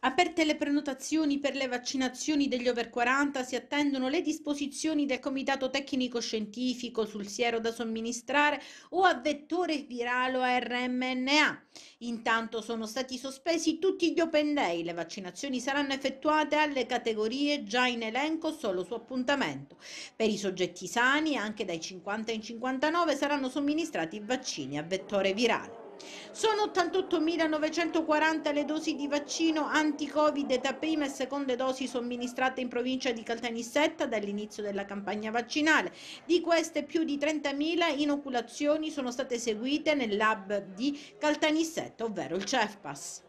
Aperte le prenotazioni per le vaccinazioni degli over 40 si attendono le disposizioni del Comitato Tecnico Scientifico sul siero da somministrare o a vettore virale viralo RMNA. Intanto sono stati sospesi tutti gli open day, le vaccinazioni saranno effettuate alle categorie già in elenco solo su appuntamento. Per i soggetti sani, anche dai 50 in 59, saranno somministrati vaccini a vettore virale. Sono 88.940 le dosi di vaccino anti-Covid da prima e seconda dosi somministrate in provincia di Caltanissetta dall'inizio della campagna vaccinale. Di queste più di 30.000 inoculazioni sono state eseguite nel lab di Caltanissetta, ovvero il CEFPAS.